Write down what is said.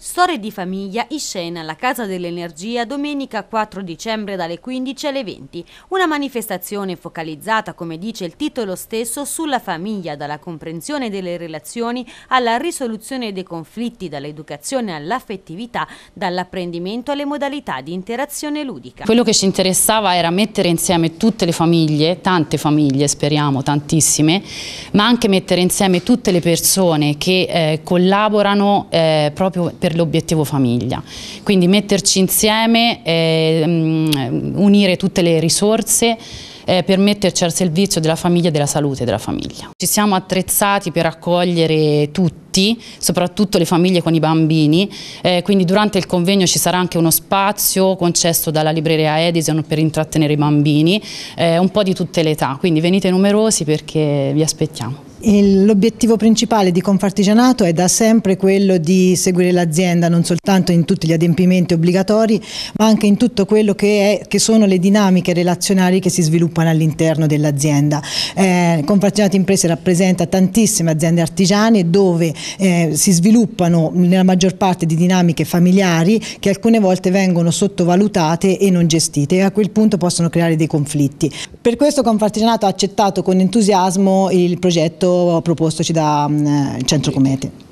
Storie di famiglia in scena alla Casa dell'Energia domenica 4 dicembre dalle 15 alle 20. Una manifestazione focalizzata, come dice il titolo stesso, sulla famiglia, dalla comprensione delle relazioni alla risoluzione dei conflitti, dall'educazione all'affettività, dall'apprendimento alle modalità di interazione ludica. Quello che ci interessava era mettere insieme tutte le famiglie, tante famiglie speriamo, tantissime, ma anche mettere insieme tutte le persone che eh, collaborano eh, proprio per per l'obiettivo famiglia. Quindi metterci insieme, eh, unire tutte le risorse eh, per metterci al servizio della famiglia e della salute della famiglia. Ci siamo attrezzati per accogliere tutti, soprattutto le famiglie con i bambini, eh, quindi durante il convegno ci sarà anche uno spazio concesso dalla libreria Edison per intrattenere i bambini, eh, un po' di tutte le età, quindi venite numerosi perché vi aspettiamo. L'obiettivo principale di Confartigianato è da sempre quello di seguire l'azienda non soltanto in tutti gli adempimenti obbligatori ma anche in tutto quello che, è, che sono le dinamiche relazionali che si sviluppano all'interno dell'azienda. Eh, Confartigianato Imprese rappresenta tantissime aziende artigiane dove eh, si sviluppano nella maggior parte di dinamiche familiari che alcune volte vengono sottovalutate e non gestite e a quel punto possono creare dei conflitti. Per questo Confartigianato ha accettato con entusiasmo il progetto questo propostoci dal mm, Centro Comete.